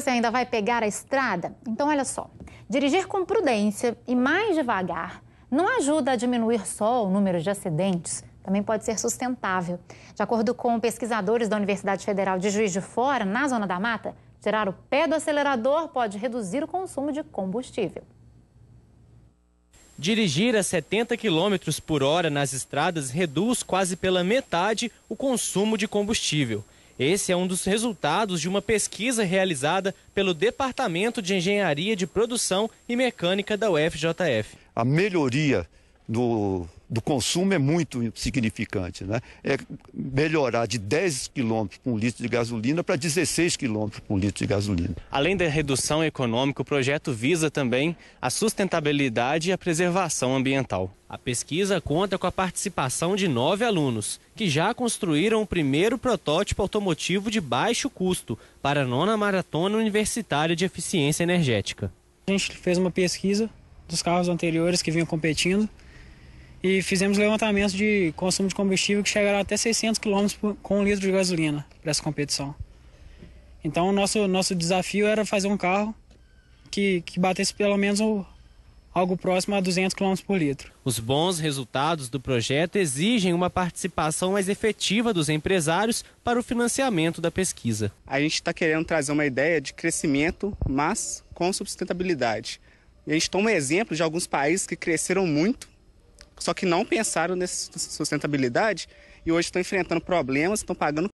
você ainda vai pegar a estrada? Então, olha só: dirigir com prudência e mais devagar não ajuda a diminuir só o número de acidentes, também pode ser sustentável. De acordo com pesquisadores da Universidade Federal de Juiz de Fora, na Zona da Mata, tirar o pé do acelerador pode reduzir o consumo de combustível. Dirigir a 70 km por hora nas estradas reduz quase pela metade o consumo de combustível. Esse é um dos resultados de uma pesquisa realizada pelo Departamento de Engenharia de Produção e Mecânica da UFJF. A melhoria do, do consumo é muito significante. Né? É melhorar de 10 km por litro de gasolina para 16 km por litro de gasolina. Além da redução econômica, o projeto visa também a sustentabilidade e a preservação ambiental. A pesquisa conta com a participação de nove alunos, que já construíram o primeiro protótipo automotivo de baixo custo para a nona maratona universitária de eficiência energética. A gente fez uma pesquisa dos carros anteriores que vinham competindo e fizemos levantamentos de consumo de combustível que chegaram até 600 km com um litro de gasolina para essa competição. Então, o nosso, nosso desafio era fazer um carro que, que batesse pelo menos o, algo próximo a 200 km por litro. Os bons resultados do projeto exigem uma participação mais efetiva dos empresários para o financiamento da pesquisa. A gente está querendo trazer uma ideia de crescimento, mas com sustentabilidade. a gente toma exemplo de alguns países que cresceram muito só que não pensaram nessa sustentabilidade e hoje estão enfrentando problemas, estão pagando